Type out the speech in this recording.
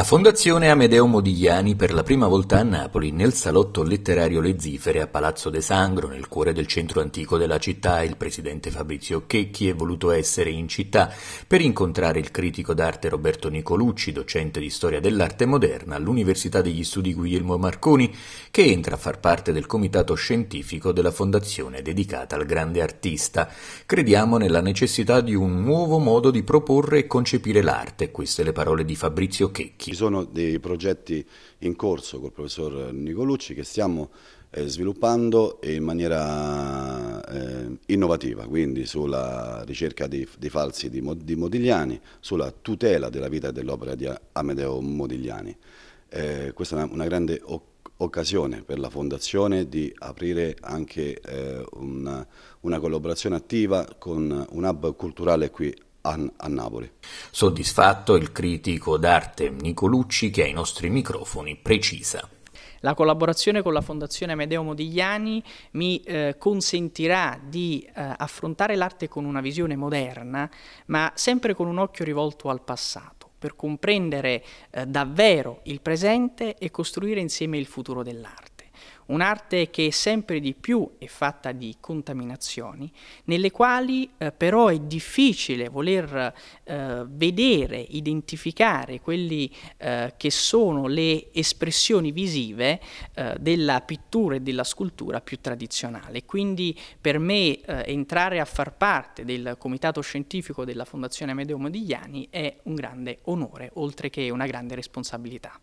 La Fondazione Amedeo Modigliani per la prima volta a Napoli nel salotto letterario Le Zifere a Palazzo De Sangro, nel cuore del centro antico della città, il presidente Fabrizio Checchi è voluto essere in città per incontrare il critico d'arte Roberto Nicolucci, docente di storia dell'arte moderna all'Università degli Studi Guglielmo Marconi, che entra a far parte del comitato scientifico della Fondazione dedicata al grande artista. Crediamo nella necessità di un nuovo modo di proporre e concepire l'arte, queste le parole di Fabrizio Checchi ci sono dei progetti in corso col professor Nicolucci che stiamo eh, sviluppando in maniera eh, innovativa, quindi sulla ricerca di, falsi di, Modigliani, sulla tutela della vita e dell'opera di Amedeo Modigliani. Eh, questa è una grande occasione occasione per la Fondazione di aprire anche eh, una, una collaborazione attiva con un hub culturale qui a, a Napoli. Soddisfatto il critico d'arte Nicolucci che ai nostri microfoni precisa. La collaborazione con la Fondazione Amedeo Modigliani mi eh, consentirà di eh, affrontare l'arte con una visione moderna, ma sempre con un occhio rivolto al passato per comprendere eh, davvero il presente e costruire insieme il futuro dell'arte un'arte che sempre di più è fatta di contaminazioni, nelle quali eh, però è difficile voler eh, vedere, identificare quelle eh, che sono le espressioni visive eh, della pittura e della scultura più tradizionale. Quindi per me eh, entrare a far parte del comitato scientifico della Fondazione Amedeo Modigliani è un grande onore, oltre che una grande responsabilità.